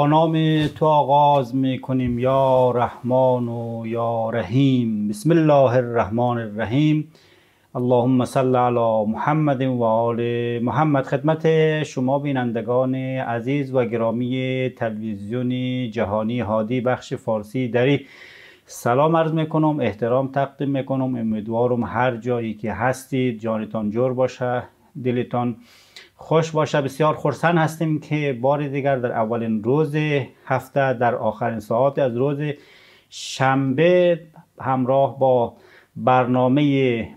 با نام تو آغاز می کنیم یا رحمان و یا رحیم بسم الله الرحمن الرحیم اللهم صل علی محمد و آل محمد خدمت شما بینندگان عزیز و گرامی تلویزیون جهانی هادی بخش فارسی دری سلام عرض میکنم احترام تقدیم میکنم امیدوارم هر جایی که هستید جانتان جور باشه دلتان خوش باشه بسیار خرسن هستیم که بار دیگر در اولین روز هفته در آخرین ساعت از روز شنبه همراه با برنامه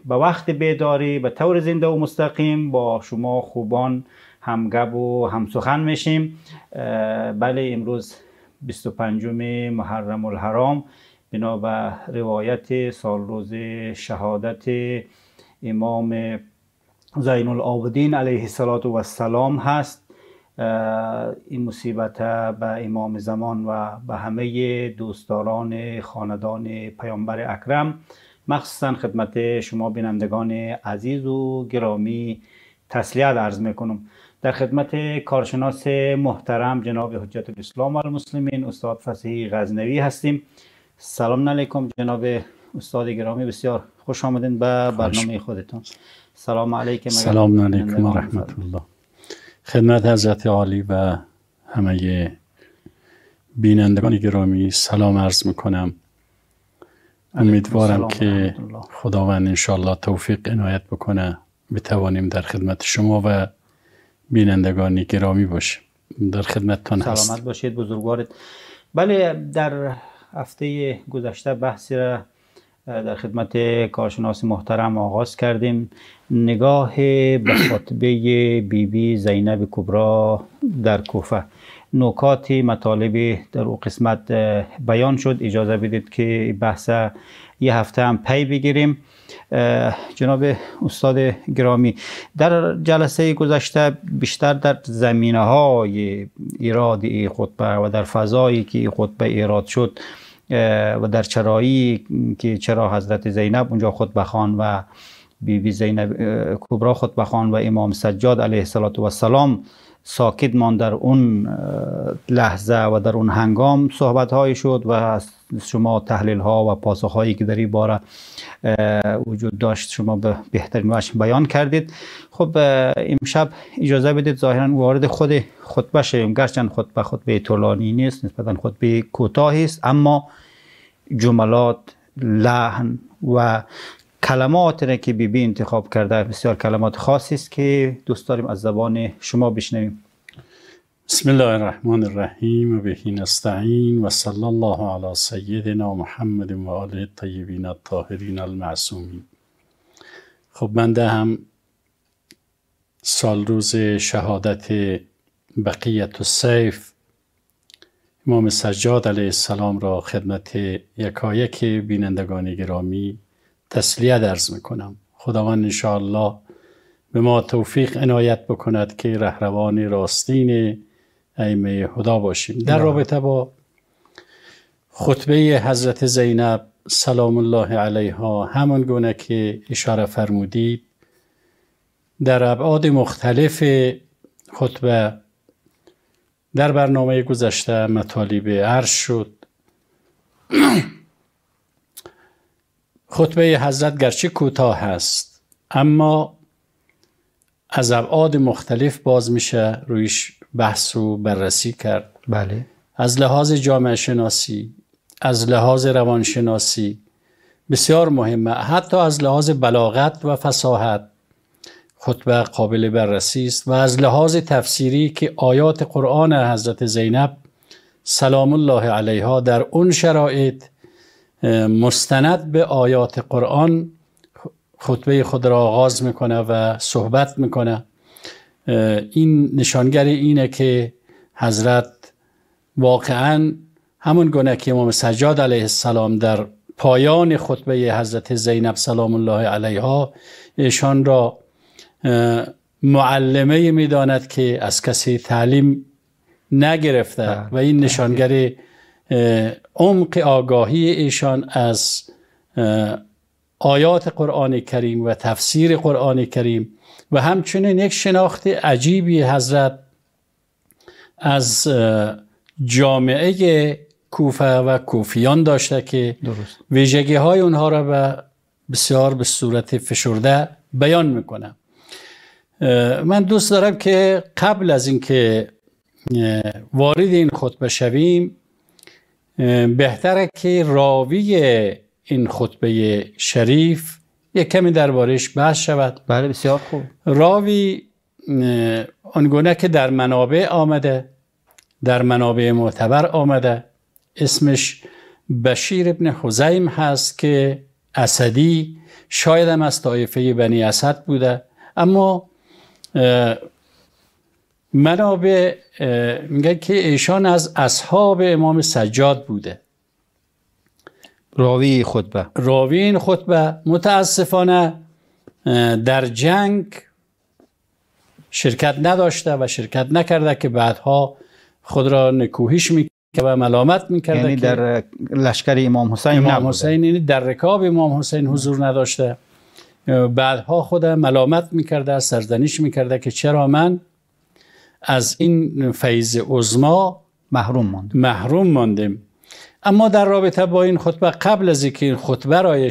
به وقت بیداری به طور زنده و مستقیم با شما خوبان همگب و همسخن میشیم بله امروز 25 محرم الحرام بنا به روایت روز شهادت امام زین العابدین علیه السلام هست این مصیبت به امام زمان و به همه دوستداران خاندان پیامبر اکرم مخصوصا خدمت شما بینندگان عزیز و گرامی تسلیت عرض میکنم در خدمت کارشناس محترم جناب حجت الاسلام و المسلمین استاد فسیحی غزنوی هستیم سلام علیکم جناب استاد گرامی بسیار خوش آمدین به برنامه خودتون سلام علیکم سلام علیکم و رحمت الله خدمت حضرت عالی و همه بینندگان گرامی سلام عرض میکنم امیدوارم که خداوند انشالله توفیق عنایت بکنه بتوانیم در خدمت شما و بینندگان گرامی باشیم در خدمتتان هست سلامت باشید بزرگوارت بله در هفته گذشته بحثی را در خدمت کارشناس محترم آغاز کردیم نگاه به خطبه بی بی زینب کبرا در کوفه نکات مطالب در او قسمت بیان شد اجازه بدید که بحث یه هفته هم پی بگیریم جناب استاد گرامی در جلسه گذشته بیشتر در زمینه های ایراد ای خطبه و در فضایی که خطبه ایراد شد و در چرایی که چرا حضرت زینب اونجا خود بخوان و بی بی زینب کبرا خود بخوان و امام سجاد علیه السلام ساکت ماند در اون لحظه و در اون هنگام صحبت های شد و از شما تحلیل ها و پاسخ هایی که در این باره وجود داشت شما به بهترین وجه بیان کردید خب امشب اجازه بدید ظاهرا وارد خود خطبه شویم گرچند خطبه خطبه طولانی نیست نسبتا خطبه کوتاهی است اما جملات لحن و کلمات را که بی بی انتخاب کرده بسیار کلمات خاصی است که دوست داریم از زبان شما بشنویم بسم الله الرحمن الرحیم و بهی نستعین و صلی الله علی سیدنا محمد و آله طیبین الطاهرین المعصومین خب ده هم سال روز شهادت بقیت و سیف امام سجاد علیه السلام را خدمت یکایک بینندگان گرامی تسلیه درز میکنم خداوند انشاءالله به ما توفیق عنایت بکند که رهروان راستین ائمه خدا باشیم در رابطه با خطبه حضرت زینب سلام الله علیها همان گونه که اشاره فرمودید در ابعاد مختلف خطبه در برنامه گذشته مطالب عرض شد خطبه حضرت گرچه کوتاه هست اما از ابعاد مختلف باز میشه رویش بحث و بررسی کرد بله از لحاظ جامعه شناسی از لحاظ روانشناسی بسیار مهمه حتی از لحاظ بلاغت و فساحت خطبه قابل بررسی است و از لحاظ تفسیری که آیات قرآن حضرت زینب سلام الله علیها در اون شرایط مستند به آیات قرآن خطبه خود را آغاز میکنه و صحبت میکنه این نشانگر اینه که حضرت واقعا همون گونه که امام سجاد علیه السلام در پایان خطبه حضرت زینب سلام الله علیها ایشان را معلمه میداند که از کسی تعلیم نگرفته بله، و این نشانگر عمق آگاهی ایشان از آیات قرآن کریم و تفسیر قرآن کریم و همچنین یک شناخت عجیبی حضرت از جامعه کوفه و کوفیان داشته که ویژگی های اونها را به بسیار به صورت فشرده بیان میکنم من دوست دارم که قبل از اینکه وارد این خطبه شویم بهتره که راوی این خطبه شریف یک کمی دربارش بحث شود بله بسیار خوب راوی آنگونه که در منابع آمده در منابع معتبر آمده اسمش بشیر ابن خزیم هست که اسدی شاید هم از طایفه بنی اسد بوده اما منابع میگه که ایشان از اصحاب امام سجاد بوده راوی خطبه راوی این خطبه متاسفانه در جنگ شرکت نداشته و شرکت نکرده که بعدها خود را نکوهیش می و ملامت میکرده یعنی در لشکر امام حسین امام حسین یعنی در رکاب امام حسین حضور نداشته بعدها خود ملامت میکرده سرزنش میکرده که چرا من از این فیض عظما محروم ماندیم محروم ماندیم اما در رابطه با این خطبه قبل از اینکه این خطبه را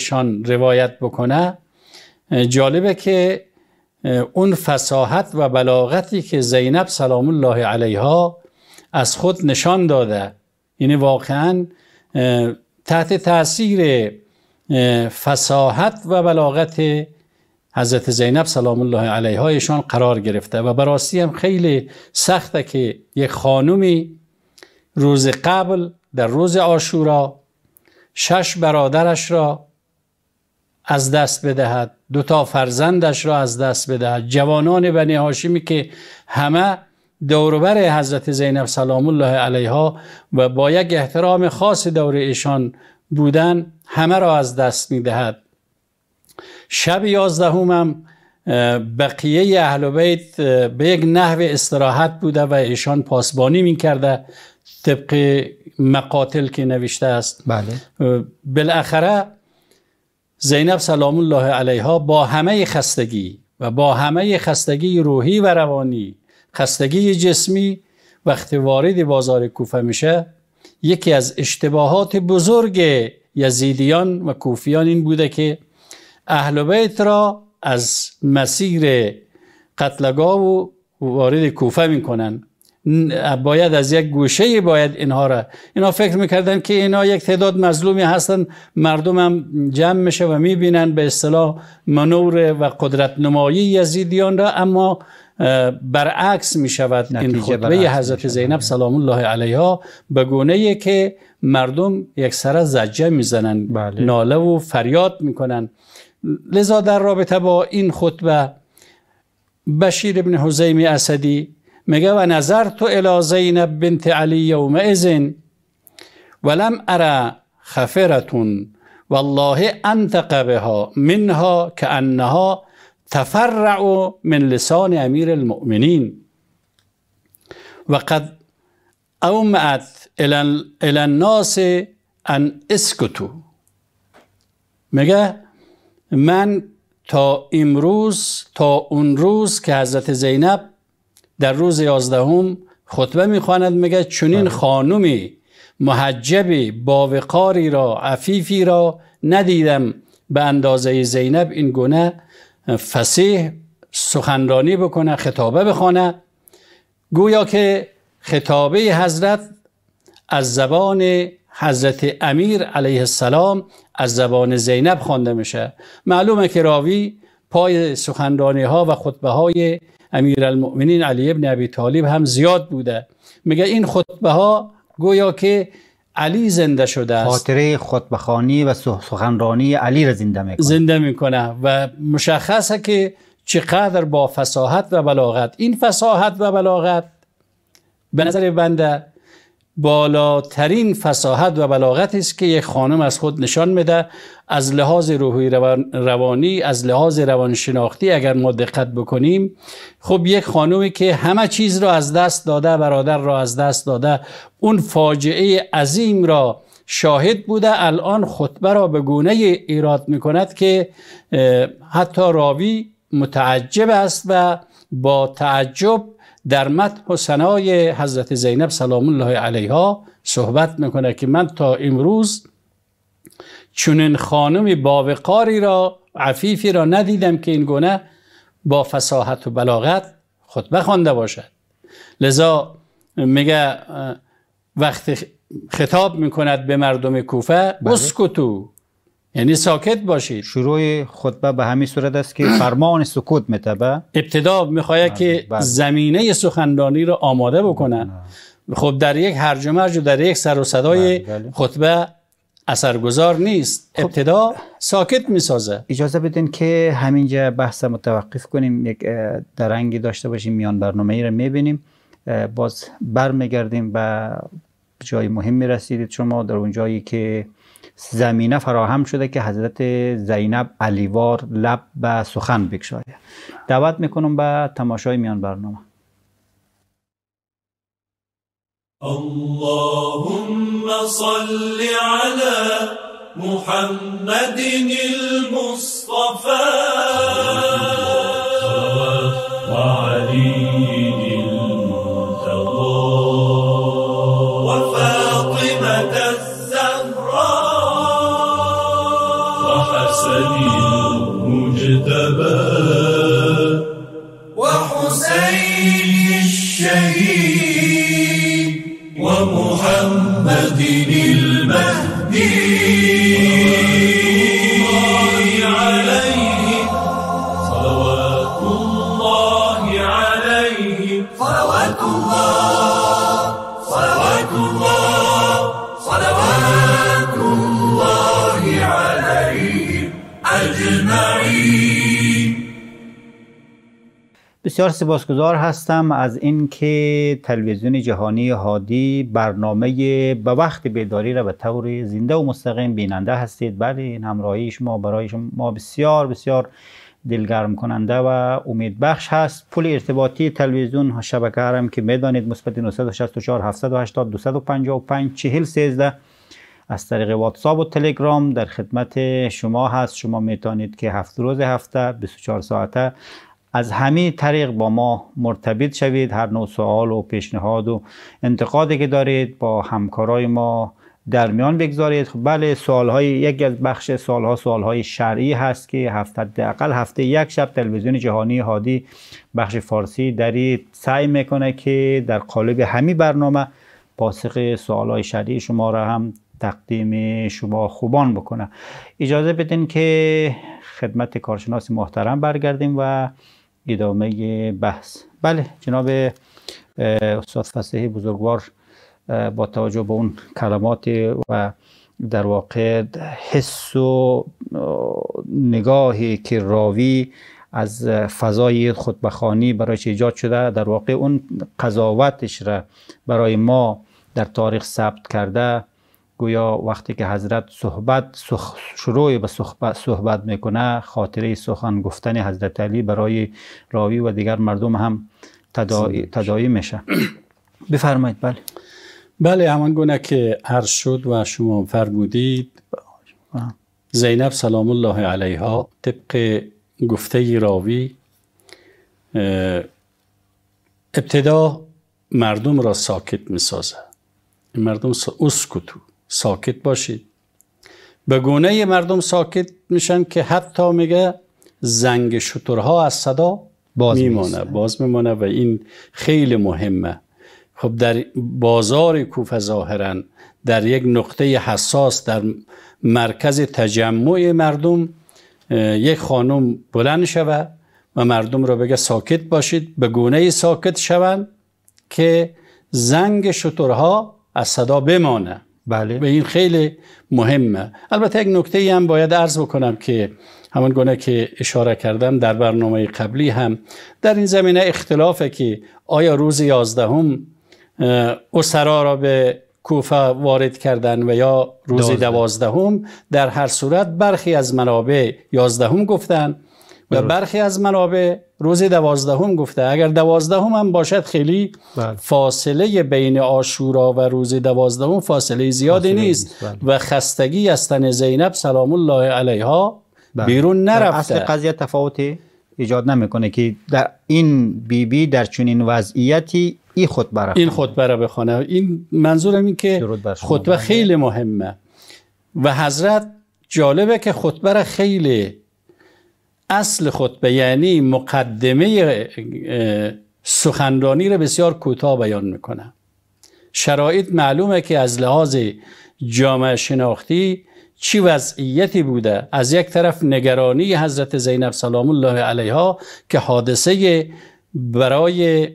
روایت بکنه جالبه که اون فساحت و بلاغتی که زینب سلام الله علیها از خود نشان داده یعنی واقعا تحت تاثیر فساحت و بلاغت حضرت زینب سلام الله علیها ایشان قرار گرفته و براستی هم خیلی سخته که یک خانومی روز قبل در روز آشورا شش برادرش را از دست بدهد دو تا فرزندش را از دست بدهد جوانان بنی هاشمی که همه دوربر حضرت زینب سلام الله علیها و با یک احترام خاص دور ایشان بودن همه را از دست میدهد شب هم بقیه اهل بیت به یک نحو استراحت بوده و ایشان پاسبانی میکرده طبق مقاتل که نوشته است بله بالاخره زینب سلام الله علیها با همه خستگی و با همه خستگی روحی و روانی خستگی جسمی وقتی وارد بازار کوفه میشه یکی از اشتباهات بزرگ یزیدیان و کوفیان این بوده که اهل بیت را از مسیر قتلگاه و وارد کوفه میکنن باید از یک گوشه باید اینها را اینا فکر میکردن که اینا یک تعداد مظلومی هستن مردم هم جمع میشه و میبینن به اصطلاح منور و قدرت نمایی یزیدیان را اما برعکس می شود این خطبه حضرت زینب آره. سلام الله علیها به گونه که مردم یک سر زجه میزنن بله. ناله و فریاد میکنن لذا در رابطه با این خطبه بشیر ابن حزیم اسدی میگه و نظر تو الی زینب بنت علی یوم ازن ولم ارى خفرتون والله انتق بها منها که انها تفرع من لسان امیر المؤمنین وقد اومعت الى الناس ان اسکتو میگه من تا امروز تا اون روز که حضرت زینب در روز یازدهم خطبه میخواند میگه چنین بله. خانومی محجبی باوقاری را عفیفی را ندیدم به اندازه زینب این گونه فسیح سخنرانی بکنه خطابه بخوانه گویا که خطابه حضرت از زبان حضرت امیر علیه السلام از زبان زینب خوانده میشه معلومه که راوی پای سخندانی ها و خطبه های امیرالمؤمنین علی ابن ابی طالب هم زیاد بوده میگه این خطبه ها گویا که علی زنده شده است خاطره خطبه خانی و سخنرانی علی را زنده میکنه زنده میکنه و مشخصه که چقدر با فساحت و بلاغت این فساحت و بلاغت به نظر بنده بالاترین فساحت و بلاغتی است که یک خانم از خود نشان میده از لحاظ روحی روانی از لحاظ روانشناختی اگر ما دقت بکنیم خب یک خانمی که همه چیز را از دست داده برادر را از دست داده اون فاجعه عظیم را شاهد بوده الان خطبه را به گونه ایراد میکند که حتی راوی متعجب است و با تعجب در مدح و ثنای حضرت زینب سلام الله علیها صحبت میکنه که من تا امروز چنین خانم باوقاری را عفیفی را ندیدم که این گونه با فساحت و بلاغت خطبه خوانده باشد لذا میگه وقتی خطاب میکند به مردم کوفه بله. اسکتو یعنی ساکت باشید شروع خطبه به همین صورت است که فرمان سکوت متبه ابتدا میخواید بله، که بله. زمینه سخنرانی را آماده بکنن بله. خب در یک هرج و در یک سر و صدای خطبه اثرگذار نیست خب. ابتدا ساکت میسازه اجازه بدین که همینجا بحث متوقف کنیم یک درنگی داشته باشیم میان برنامه ای رو میبینیم باز برمیگردیم به جای مهم رسیدید شما در اون جایی که زمینه فراهم شده که حضرت زینب علیوار لب به سخن بکشاید دعوت میکنم به تماشای میان برنامه اللهم صل علی محمد المصطفی بسیار سپاسگزار هستم از اینکه تلویزیون جهانی هادی برنامه به وقت بیداری را به طور زنده و مستقیم بیننده هستید بله این همراهی شما برای ما بسیار بسیار دلگرم کننده و امید بخش هست پول ارتباطی تلویزیون شبکه هرم که میدانید مثبت 964 780 255 40 13 از طریق واتساپ و تلگرام در خدمت شما هست شما میتونید که هفت روز هفته 24 ساعته از همه طریق با ما مرتبط شوید هر نوع سوال و پیشنهاد و انتقادی که دارید با همکارای ما در میان بگذارید بله سوال های یک از بخش سوال ها سوال های شرعی هست که هفته دقل هفته یک شب تلویزیون جهانی هادی بخش فارسی دارید سعی میکنه که در قالب همین برنامه پاسخ سوال های شرعی شما را هم تقدیم شما خوبان بکنه اجازه بدین که خدمت کارشناس محترم برگردیم و ادامه بحث بله جناب استاد بزرگوار با توجه به اون کلمات و در واقع حس و نگاهی که راوی از فضای خودبخانی برایش ایجاد شده در واقع اون قضاوتش را برای ما در تاریخ ثبت کرده گویا وقتی که حضرت صحبت شروع به صحبت, میکنه خاطره سخن گفتن حضرت علی برای راوی و دیگر مردم هم تدایی میشه بفرمایید بله بله همان گونه که هر شد و شما فرمودید زینب سلام الله علیها طبق گفته راوی ابتدا مردم را ساکت می مردم سا ساکت باشید به گونه مردم ساکت میشن که حتی میگه زنگ شترها از صدا باز میمانه باز میمانه و این خیلی مهمه خب در بازار کوفه ظاهرا در یک نقطه حساس در مرکز تجمع مردم یک خانم بلند شوه و مردم را بگه ساکت باشید به گونه ساکت شوند که زنگ شترها از صدا بمانه بله به این خیلی مهمه البته یک نکته ای هم باید عرض بکنم که همان گونه که اشاره کردم در برنامه قبلی هم در این زمینه اختلافه که آیا روز یازدهم اسرا را به کوفه وارد کردن و یا روز دوازدهم در هر صورت برخی از منابع یازدهم گفتن و بله. برخی از منابع روز دوازدهم گفته اگر دوازدهم هم باشد خیلی بله. فاصله بین آشورا و روز دوازدهم فاصله زیادی نیست بله. و خستگی از تن زینب سلام الله علیها بیرون نرفته اصل قضیه تفاوتی ایجاد نمیکنه که در این بیبی بی در چنین وضعیتی ای خود این خطبه را بخونه این منظور این که خطبه خیلی مهمه و حضرت جالبه که خطبه خیلی اصل خطبه یعنی مقدمه سخنرانی را بسیار کوتاه بیان میکنه شرایط معلومه که از لحاظ جامعه شناختی چی وضعیتی بوده از یک طرف نگرانی حضرت زینب سلام الله علیها که حادثه برای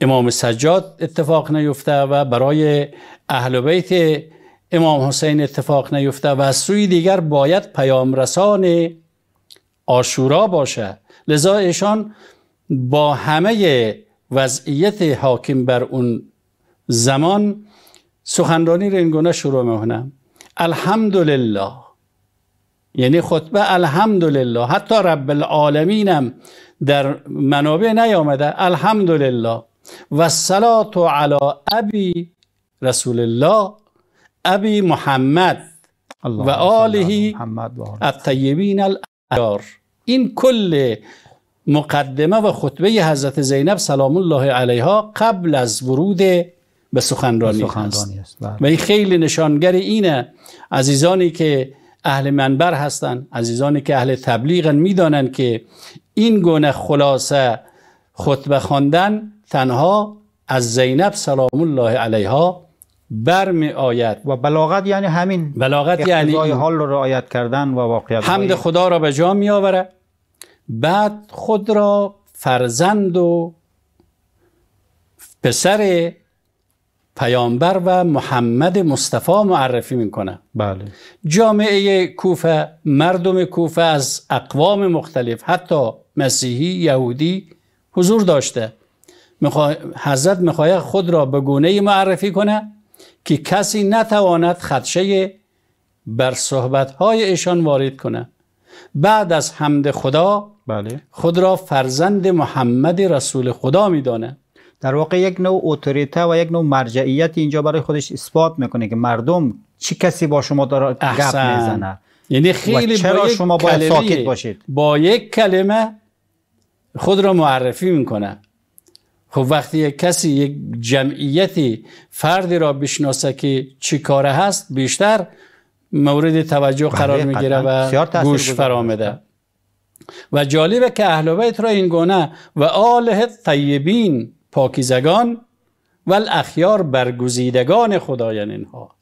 امام سجاد اتفاق نیفته و برای اهل بیت امام حسین اتفاق نیفته و از سوی دیگر باید پیام رسان آشورا باشه لذا ایشان با همه وضعیت حاکم بر اون زمان سخنرانی رو اینگونه شروع میکنم الحمدلله یعنی خطبه الحمدلله حتی رب العالمینم در منابع نیامده الحمدلله و صلات علی ابی رسول الله ابی محمد و آله الطیبین این کل مقدمه و خطبه حضرت زینب سلام الله علیها قبل از ورود به سخنرانی, است بله. و این خیلی نشانگر اینه عزیزانی که اهل منبر هستند عزیزانی که اهل تبلیغن میدانند که این گونه خلاصه خطبه خواندن تنها از زینب سلام الله علیها می آید و بلاغت یعنی همین بلاغت یعنی حال را رعایت کردن و واقعیت حمد خدا را به جا می آوره بعد خود را فرزند و پسر پیامبر و محمد مصطفی معرفی میکنه بله جامعه کوفه مردم کوفه از اقوام مختلف حتی مسیحی یهودی حضور داشته حضرت میخواید خود را به گونه معرفی کنه که کسی نتواند خدشه بر صحبتهای ایشان وارد کند بعد از حمد خدا بله. خود را فرزند محمد رسول خدا میدانه در واقع یک نوع اوتوریته و یک نوع مرجعیت اینجا برای خودش اثبات میکنه که مردم چه کسی با شما داره گپ میزنه یعنی خیلی چرا شما باید ساکت باشید با یک کلمه خود را معرفی میکنه خب وقتی یک کسی یک جمعیتی فردی را بشناسه که چی کاره هست بیشتر مورد توجه بله، قرار میگیره و گوش فرامده و جالبه که اهل بیت را این گونه و آله طیبین پاکیزگان و الاخیار برگزیدگان خدایان اینها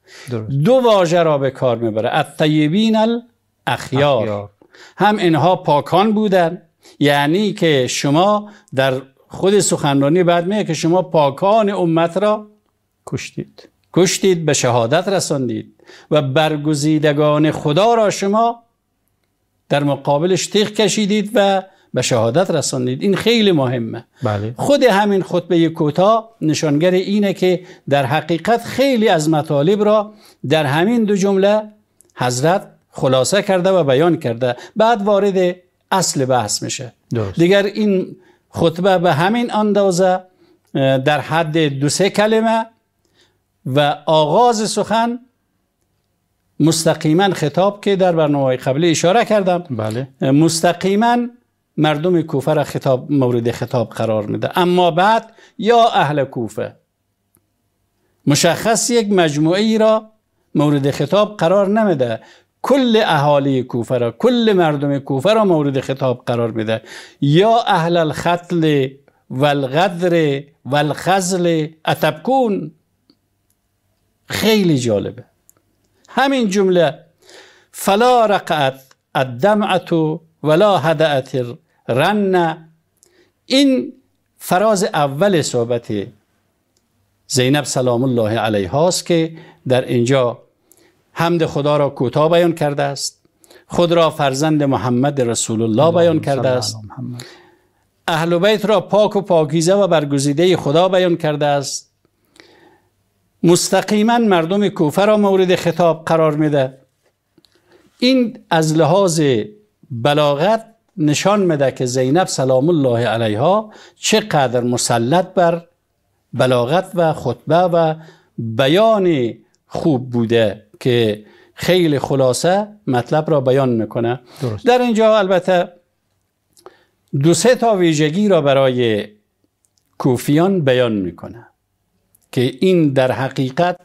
دو واژه را به کار میبره الطیبین الاخیار اخیار. هم اینها پاکان بودن یعنی که شما در خود سخنرانی بعد میگه که شما پاکان امت را کشتید کشتید به شهادت رساندید و برگزیدگان خدا را شما در مقابلش تیغ کشیدید و به شهادت رساندید این خیلی مهمه بله. خود همین خطبه کوتاه نشانگر اینه که در حقیقت خیلی از مطالب را در همین دو جمله حضرت خلاصه کرده و بیان کرده بعد وارد اصل بحث میشه دیگر این خطبه به همین اندازه در حد دو سه کلمه و آغاز سخن مستقیما خطاب که در برنامه قبلی اشاره کردم بله. مستقیما مردم کوفه را خطاب مورد خطاب قرار میده اما بعد یا اهل کوفه مشخص یک مجموعه ای را مورد خطاب قرار نمیده کل اهالی کوفه را کل مردم کوفه را مورد خطاب قرار میده یا اهل الختل والغدر والخزل اتبکون خیلی جالبه همین جمله فلا رقعت الدمعت ولا هدعت رن این فراز اول صحبت زینب سلام الله علیه هاست که در اینجا حمد خدا را کوتاه بیان کرده است خود را فرزند محمد رسول الله بیان کرده است اهل بیت را پاک و پاکیزه و برگزیده خدا بیان کرده است مستقیما مردم کوفه را مورد خطاب قرار میده این از لحاظ بلاغت نشان میده که زینب سلام الله علیها چقدر مسلط بر بلاغت و خطبه و بیان خوب بوده که خیلی خلاصه مطلب را بیان میکنه در اینجا البته دو سه تا ویژگی را برای کوفیان بیان میکنه که این در حقیقت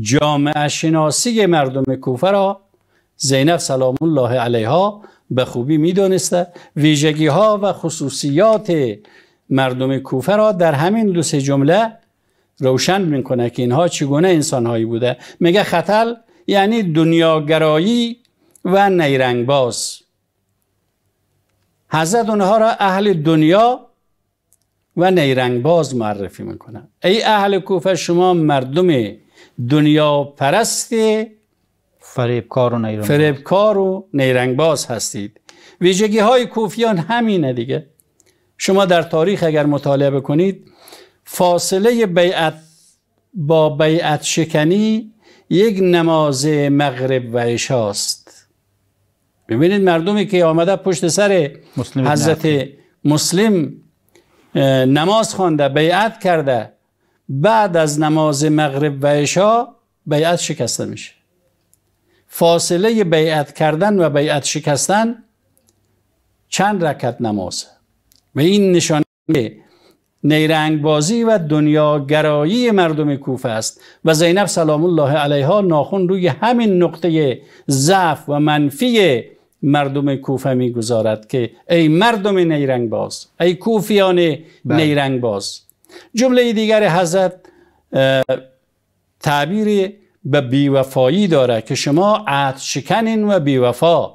جامعه شناسی مردم کوفه را زینب سلام الله علیها به خوبی میدانسته ویژگی ها و خصوصیات مردم کوفه را در همین دو سه جمله روشن میکنه که اینها چگونه انسانهایی بوده میگه خطل یعنی دنیاگرایی و نیرنگ باز حضرت اونها را اهل دنیا و نیرنگ باز معرفی میکنه ای اهل کوفه شما مردم دنیا پرست فریبکار و نیرنگباز و باز هستید ویژگی های کوفیان همینه دیگه شما در تاریخ اگر مطالعه بکنید فاصله بیعت با بیعت شکنی یک نماز مغرب و عشاست ببینید مردمی که آمده پشت سر مسلم حضرت مسلم نماز خوانده بیعت کرده بعد از نماز مغرب و عشا بیعت شکسته میشه فاصله بیعت کردن و بیعت شکستن چند رکت نمازه و این نشانه نیرنگ بازی و دنیا گرایی مردم کوفه است و زینب سلام الله علیها ناخون روی همین نقطه ضعف و منفی مردم کوفه میگذارد که ای مردم نیرنگ باز ای کوفیان بله. نیرنگ باز جمله دیگر حضرت تعبیر به بیوفایی داره که شما عهد شکنین و بیوفا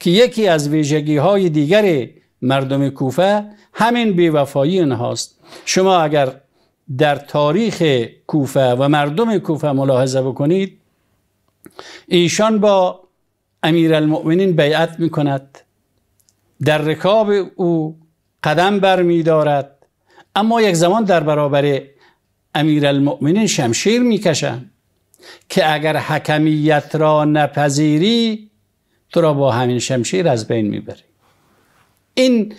که یکی از ویژگی های دیگری مردم کوفه همین بیوفایی هاست شما اگر در تاریخ کوفه و مردم کوفه ملاحظه بکنید ایشان با امیر المؤمنین بیعت می کند در رکاب او قدم بر می دارد اما یک زمان در برابر امیر المؤمنین شمشیر می کشن که اگر حکمیت را نپذیری تو را با همین شمشیر از بین می این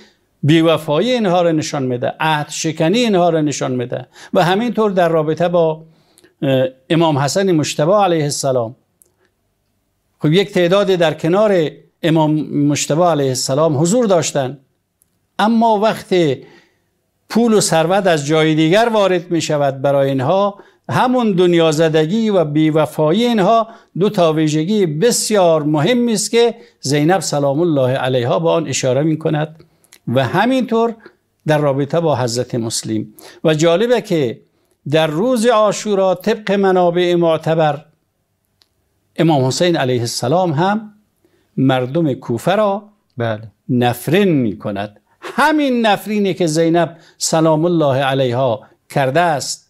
بیوفایی اینها را نشان میده عهد شکنی اینها را نشان میده و همینطور در رابطه با امام حسن مشتبه علیه السلام خب یک تعدادی در کنار امام مشتبه علیه السلام حضور داشتن اما وقتی پول و ثروت از جای دیگر وارد می شود برای اینها همون دنیا زدگی و بیوفایی اینها دو تا ویژگی بسیار مهم است که زینب سلام الله علیها به آن اشاره می کند و همینطور در رابطه با حضرت مسلم و جالبه که در روز آشورا طبق منابع معتبر امام حسین علیه السلام هم مردم کوفه را بله. نفرین می کند همین نفرینی که زینب سلام الله علیها کرده است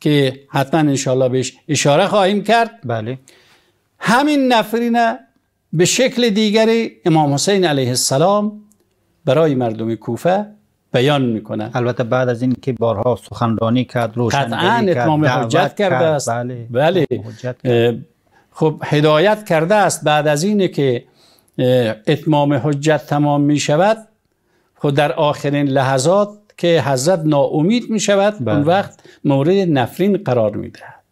که حتما انشالله بهش اشاره خواهیم کرد بله همین نفرین به شکل دیگری امام حسین علیه السلام برای مردم کوفه بیان میکنه البته بعد از این که بارها سخنرانی کرد روشنگری کرد اتمام حجت کرده است بله, بله. خب هدایت کرده است بعد از اینه که اتمام حجت تمام می شود خب در آخرین لحظات که حضرت ناامید می شود اون بله. وقت مورد نفرین قرار می دهد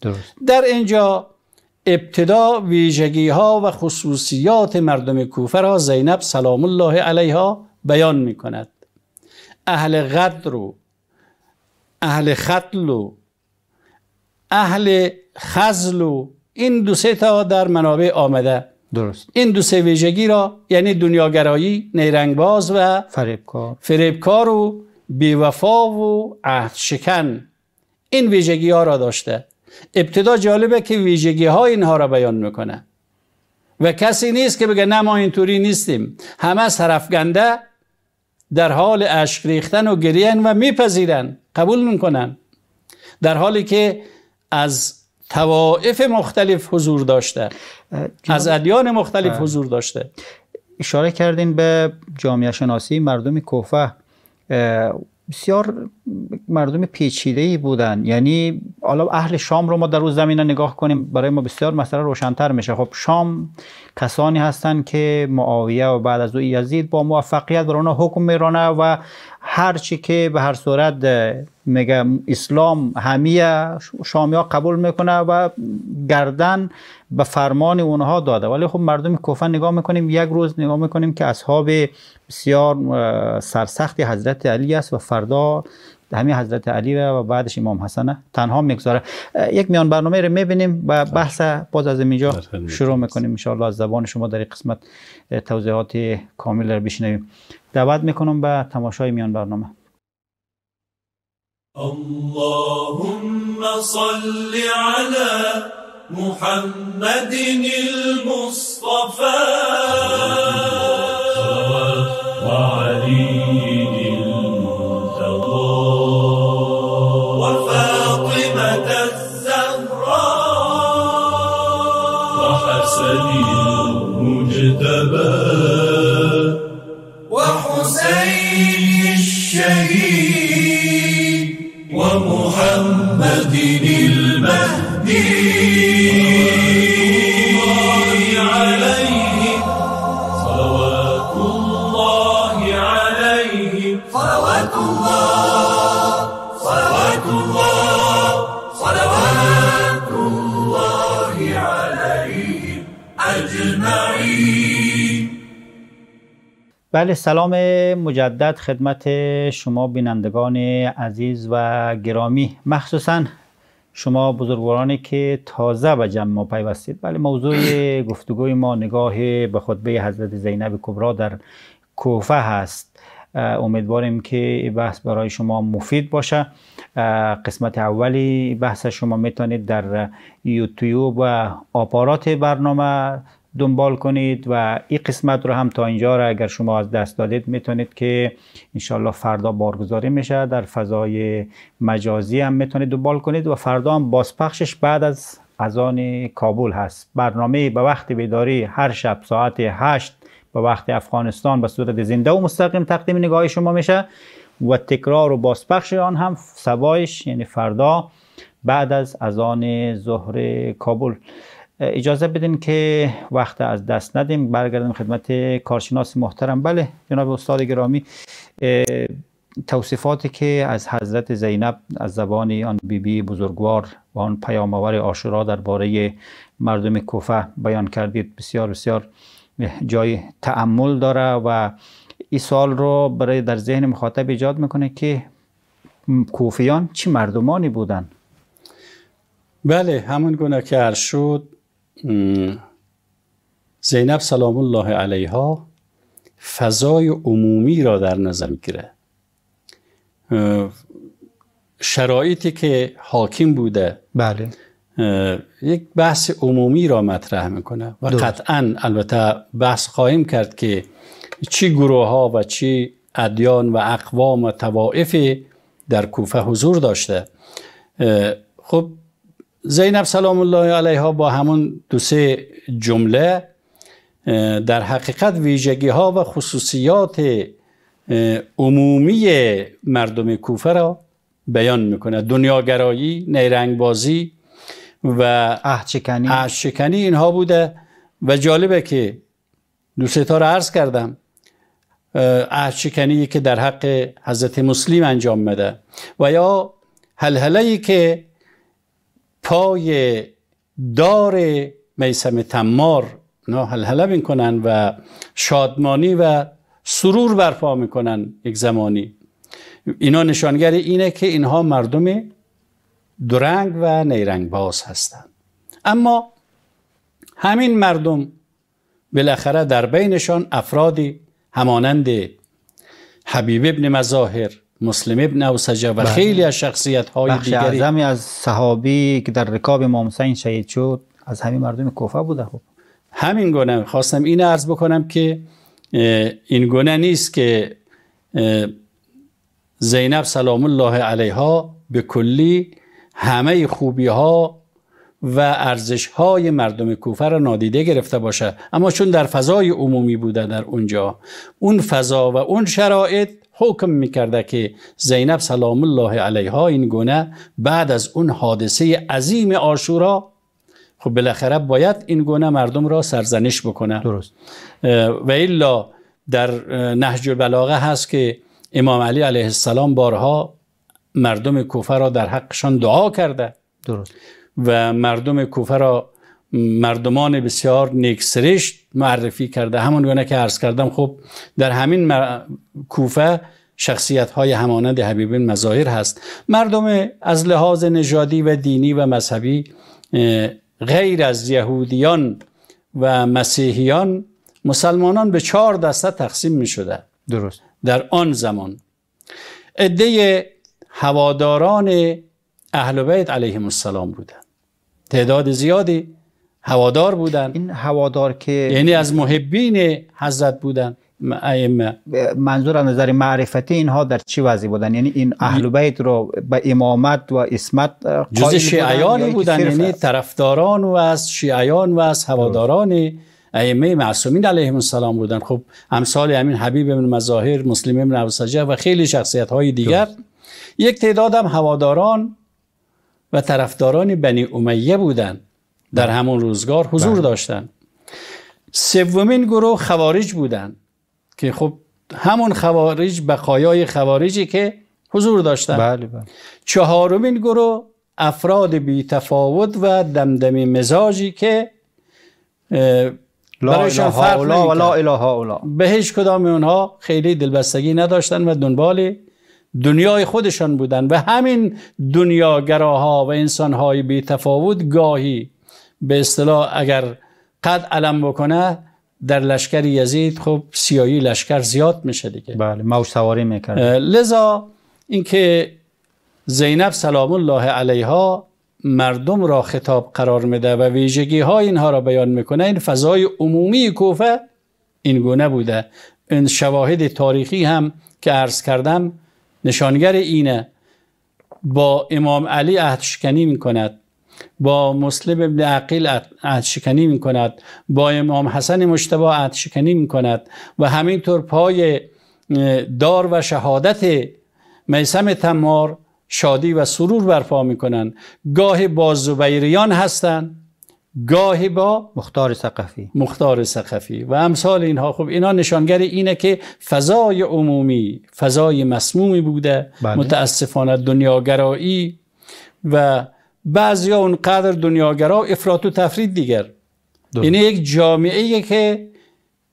درست. در اینجا ابتدا ویژگی ها و خصوصیات مردم کوفه را زینب سلام الله علیها بیان می کند اهل غدر و اهل خطل و اهل خزل و این دو سه تا در منابع آمده درست این دو سه ویژگی را یعنی دنیاگرایی نیرنگباز و فریبکار فریبکار و بیوفا و عهد شکن این ویژگی ها را داشته ابتدا جالبه که ویژگی ها اینها را بیان میکنه و کسی نیست که بگه نه ما اینطوری نیستیم همه سرفگنده در حال اشک ریختن و گریان و میپذیرن قبول میکنن در حالی که از توائف مختلف حضور داشته از ادیان مختلف بله. حضور داشته اشاره کردین به جامعه شناسی مردم کوفه بسیار مردم پیچیده ای بودن یعنی حالا اهل شام رو ما در روز زمینه نگاه کنیم برای ما بسیار مسئله روشنتر میشه خب شام کسانی هستند که معاویه و بعد از او یزید با موفقیت بر اونها حکم میرانه و هرچی که به هر صورت میگم اسلام همه شامیا قبول میکنه و گردن به فرمان اونها داده ولی خب مردم کوفه نگاه میکنیم یک روز نگاه میکنیم که اصحاب بسیار سرسخت حضرت علی است و فردا همین حضرت علی و بعدش امام حسن تنها میگذاره یک میان برنامه رو میبینیم و خب. بحث باز از اینجا شروع میکنیم ان از زبان شما در قسمت توضیحات کامل رو بشنویم دعوت میکنم به تماشای میان برنامه اللهم صل علی محمد المصطفی بله، سلام مجدد خدمت شما بینندگان عزیز و گرامی مخصوصا شما بزرگوارانی که تازه به جمع ما پیوستید بله موضوع گفتگوی ما نگاه به خطبه حضرت زینب کبرا در کوفه هست امیدواریم که این بحث برای شما مفید باشه قسمت اولی بحث شما میتونید در یوتیوب و آپارات برنامه دنبال کنید و این قسمت رو هم تا اینجا را اگر شما از دست دادید میتونید که انشالله فردا بارگذاری میشه در فضای مجازی هم میتونید دنبال کنید و فردا هم بازپخشش بعد از اذان کابل هست برنامه به وقت بیداری هر شب ساعت 8 به وقت افغانستان به صورت زنده و مستقیم تقدیم نگاه شما میشه و تکرار و بازپخش آن هم سوایش یعنی فردا بعد از ازان ظهر کابل اجازه بدین که وقت از دست ندیم برگردم خدمت کارشناس محترم بله جناب استاد گرامی توصیفاتی که از حضرت زینب از زبان آن بیبی بی بزرگوار و آن پیامآور عاشورا درباره مردم کوفه بیان کردید بسیار بسیار جای تعمل داره و این سال رو برای در ذهن مخاطب ایجاد میکنه که کوفیان چه مردمانی بودن؟ بله همون گونه که عرض شد زینب سلام الله علیها فضای عمومی را در نظر میگیره شرایطی که حاکم بوده بله یک بحث عمومی را مطرح میکنه و قطعا البته بحث خواهیم کرد که چی گروه ها و چی ادیان و اقوام و توائفی در کوفه حضور داشته خب زینب سلام الله علیها با همون دو سه جمله در حقیقت ویژگی ها و خصوصیات عمومی مردم کوفه را بیان میکنه دنیاگرایی بازی و احچکنی اینها بوده و جالبه که دو تا را عرض کردم اهشکنی که در حق حضرت مسلم انجام مده و یا هلهلهی که پای دار میسم تمار حلحله میکنن و شادمانی و سرور برپا میکنن یک زمانی اینا نشانگر اینه که اینها مردم درنگ و نیرنگ باز هستند اما همین مردم بالاخره در بینشان افرادی همانند حبیب ابن مظاهر مسلم ابن او و بله. خیلی از شخصیت های بخش اعظمی از صحابی که در رکاب امام حسین شهید شد از همین مردم کوفه بوده خب همین گونه خواستم این عرض بکنم که این گونه نیست که زینب سلام الله علیها به کلی همه خوبی ها و ارزش های مردم کوفه را نادیده گرفته باشه اما چون در فضای عمومی بوده در اونجا اون فضا و اون شرایط حکم میکرده که زینب سلام الله علیها این گونه بعد از اون حادثه عظیم آشورا خب بالاخره باید این گونه مردم را سرزنش بکنه درست و الا در نهج البلاغه هست که امام علی علیه السلام بارها مردم کوفه را در حقشان دعا کرده درست و مردم کوفه را مردمان بسیار نیکسرشت معرفی کرده همان گونه که عرض کردم خب در همین کوفه شخصیت های همانند حبیب مظاهر هست مردم از لحاظ نژادی و دینی و مذهبی غیر از یهودیان و مسیحیان مسلمانان به چهار دسته تقسیم می شده درست در آن زمان عده هواداران اهل بیت علیهم السلام بودند تعداد زیادی هوادار بودن این هوادار که یعنی از محبین حضرت بودن ائمه منظور از نظر معرفتی اینها در چی وضعی بودن یعنی این اهل بیت رو به امامت و اسمت جز شیعیانی بودن یعنی طرفداران و از شیعیان و از هواداران ائمه معصومین علیهم السلام بودن خب امثال همین حبیب بن مظاهر مسلم ابن ابوسجه و خیلی شخصیت های دیگر یک تعدادم هم هواداران و طرفداران بنی امیه بودند در همون روزگار حضور بله. داشتن سومین گروه خوارج بودن که خب همون خوارج بقایای خوارجی که حضور داشتن بله بله. چهارمین گروه افراد بی تفاوت و دمدمی مزاجی که برایشان و لا به هیچ کدام اونها خیلی دلبستگی نداشتن و دنبال دنیای خودشان بودن و همین دنیاگراها و انسانهای بی تفاوت گاهی به اصطلاح اگر قد علم بکنه در لشکر یزید خب سیایی لشکر زیاد میشه دیگه بله موج سواری میکرد لذا اینکه زینب سلام الله علیها مردم را خطاب قرار میده و ویژگی ها اینها را بیان میکنه این فضای عمومی کوفه این گونه بوده این شواهد تاریخی هم که عرض کردم نشانگر اینه با امام علی عهد شکنی میکند با مسلم ابن عقیل عهدشکنی می کند با امام حسن مشتبه شکنی می کند و همینطور پای دار و شهادت میسم تمار شادی و سرور برپا میکنند گاه با زبیریان هستند گاهی با مختار سقفی مختار سقفی و امثال اینها خب اینا نشانگر اینه که فضای عمومی فضای مسمومی بوده بله. متاسفانه دنیاگرایی و بعضی اون اونقدر دنیاگرا و افراط و تفرید دیگر این یعنی یک جامعه که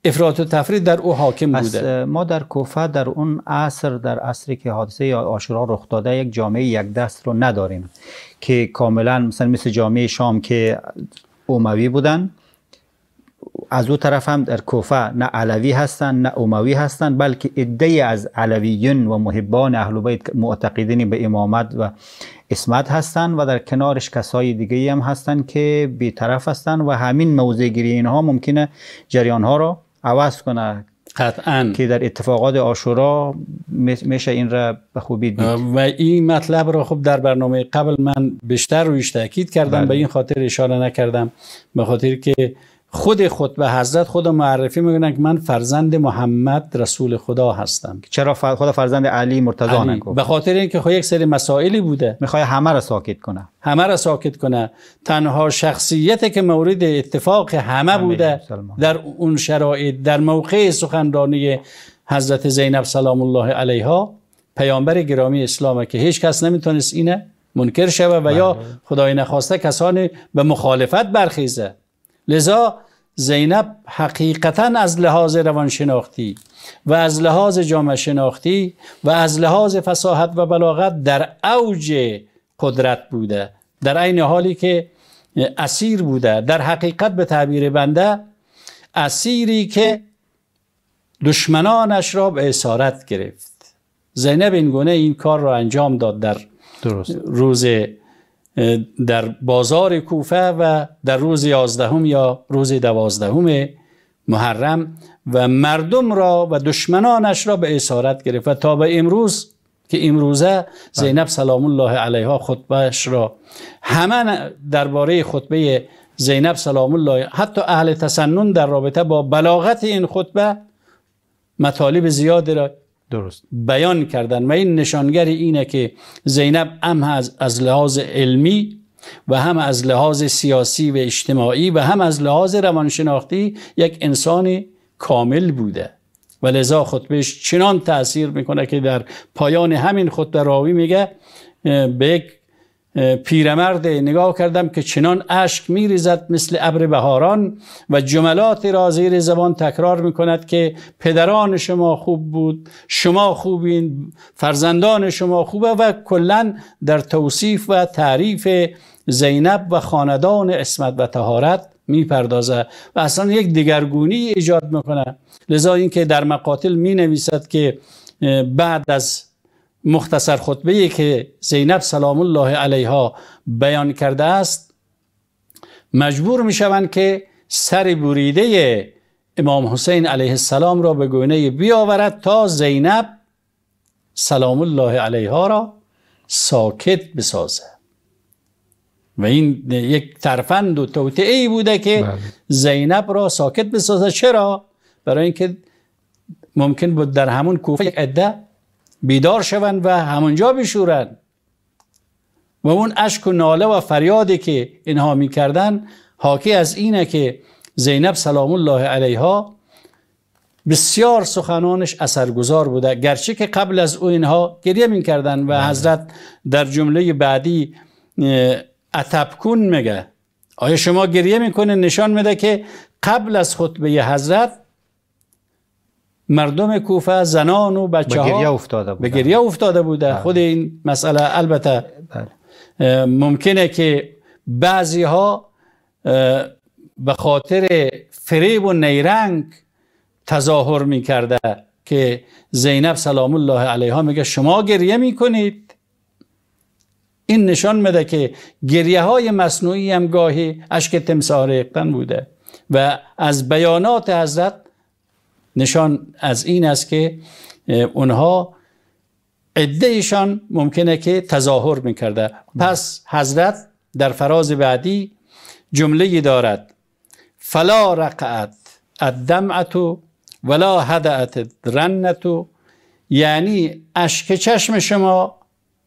افراط و تفرید در او حاکم بوده ما در کوفه در اون عصر در عصری که حادثه آشورا رخ داده یک جامعه یک دست رو نداریم که کاملا مثلا مثل جامعه شام که اوموی بودن از او طرف هم در کوفه نه علوی هستن نه اموی هستن بلکه عده از علویین و محبان اهل بیت معتقدین به امامت و اسمت هستن و در کنارش کسای دیگه هم هستن که بیطرف هستن و همین موضع گیری اینها ممکنه جریان ها را عوض کنه قطعا که در اتفاقات آشورا میشه این را به خوبی دید و این مطلب را خب در برنامه قبل من بیشتر رویش تاکید کردم بله. به این خاطر اشاره نکردم به خاطر که خود خود به حضرت خود معرفی میکنن که من فرزند محمد رسول خدا هستم چرا خدا فرزند علی مرتضا نگفت به خاطر اینکه خب یک سری مسائلی بوده میخوای همه را ساکت کنه همه را ساکت کنه تنها شخصیتی که مورد اتفاق همه بوده در اون شرایط در موقع سخنرانی حضرت زینب سلام الله علیها پیامبر گرامی اسلامه که هیچ کس نمیتونست اینه منکر شوه و یا بله. خدای نخواسته کسانی به مخالفت برخیزه لذا زینب حقیقتا از لحاظ روانشناختی و از لحاظ جامعه شناختی و از لحاظ فساحت و بلاغت در اوج قدرت بوده در عین حالی که اسیر بوده در حقیقت به تعبیر بنده اسیری که دشمنانش را به اسارت گرفت زینب این گونه این کار را انجام داد در درست. روز در بازار کوفه و در روز یازدهم یا روز دوازدهم محرم و مردم را و دشمنانش را به اسارت گرفت و تا به امروز که امروزه زینب سلام الله علیها خطبهش را همه درباره خطبه زینب سلام الله حتی اهل تسنن در رابطه با بلاغت این خطبه مطالب زیادی را درست بیان کردن و این نشانگر اینه که زینب هم از لحاظ علمی و هم از لحاظ سیاسی و اجتماعی و هم از لحاظ روانشناختی یک انسان کامل بوده و لذا خطبهش چنان تاثیر میکنه که در پایان همین خطبه راوی میگه به یک پیرمرد نگاه کردم که چنان می ریزد مثل ابر بهاران و جملاتی را زیر زبان تکرار می کند که پدران شما خوب بود شما خوبین فرزندان شما خوبه و کلا در توصیف و تعریف زینب و خاندان اسمت و تهارت پردازه و اصلا یک دیگرگونی ایجاد میکنه لذا اینکه در مقاتل می نویسد که بعد از مختصر خطبه که زینب سلام الله علیها بیان کرده است مجبور می شوند که سر بریده امام حسین علیه السلام را به گونه بیاورد تا زینب سلام الله علیها را ساکت بسازه و این یک ترفند و توطعه بوده که بله. زینب را ساکت بسازه چرا برای اینکه ممکن بود در همون کوفه یک عده بیدار شوند و همونجا بشورند و اون اشک و ناله و فریادی که اینها میکردن حاکی از اینه که زینب سلام الله علیها بسیار سخنانش اثرگذار بوده گرچه که قبل از او اینها گریه میکردن و بله. حضرت در جمله بعدی اتبکون میگه آیا شما گریه میکنه نشان میده که قبل از خطبه حضرت مردم کوفه زنان و بچه ها به گریه افتاده بوده به گریه افتاده بوده خود این مسئله البته بله. ممکنه که بعضی ها به خاطر فریب و نیرنگ تظاهر می کرده که زینب سلام الله علیها میگه شما گریه می این نشان میده که گریه های مصنوعی هم گاهی اشک تمساره بوده و از بیانات حضرت نشان از این است که اونها عدهشان ممکنه که تظاهر میکرده پس حضرت در فراز بعدی جمله دارد فلا رقعت الدمعت ولا هدعت رنتو یعنی اشک چشم شما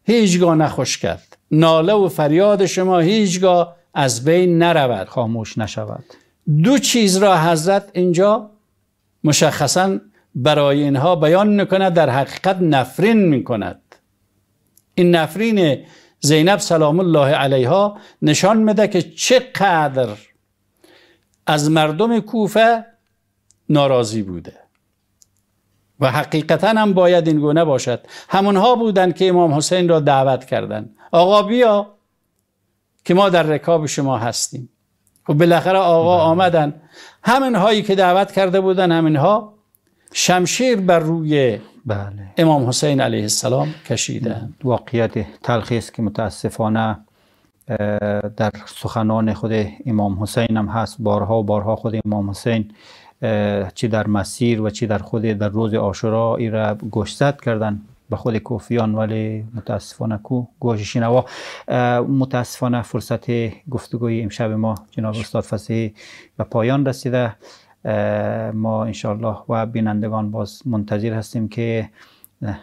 هیچگاه نخوش کرد ناله و فریاد شما هیچگاه از بین نرود خاموش نشود دو چیز را حضرت اینجا مشخصا برای اینها بیان میکند در حقیقت نفرین میکند این نفرین زینب سلام الله علیها نشان میده که چقدر از مردم کوفه ناراضی بوده و حقیقتا هم باید این گونه باشد همونها بودند که امام حسین را دعوت کردند آقا بیا که ما در رکاب شما هستیم و بالاخره آقا بله. آمدن همین هایی که دعوت کرده بودن همین ها شمشیر بر روی بله. امام حسین علیه السلام کشیدن واقعیت تلخی است که متاسفانه در سخنان خود امام حسین هم هست بارها و بارها خود امام حسین چی در مسیر و چی در خود در روز عاشورا ای را گشتت کردن به خود کوفیان ولی متاسفانه کو گوش شنوا متاسفانه فرصت گفتگوی امشب ما جناب استاد فصیح به پایان رسیده ما انشالله و بینندگان باز منتظر هستیم که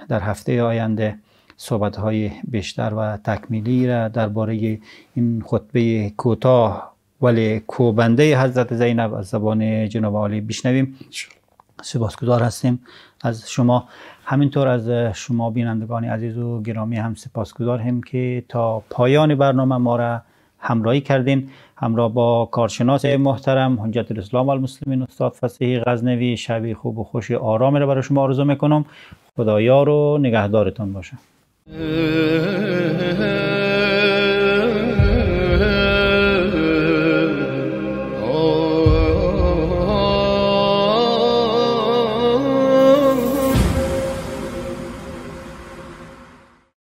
در هفته آینده صحبت های بیشتر و تکمیلی را درباره این خطبه کوتاه ولی کوبنده حضرت زینب از زبان جناب عالی بشنویم سپاسگزار هستیم از شما همینطور از شما بینندگان عزیز و گرامی هم سپاسگزار هم که تا پایان برنامه ما را همراهی کردین همراه با کارشناس محترم حجت الاسلام المسلمین استاد فصیح غزنوی شبی خوب و خوش آرامی را برای شما آرزو میکنم خدایا رو نگهدارتان باشه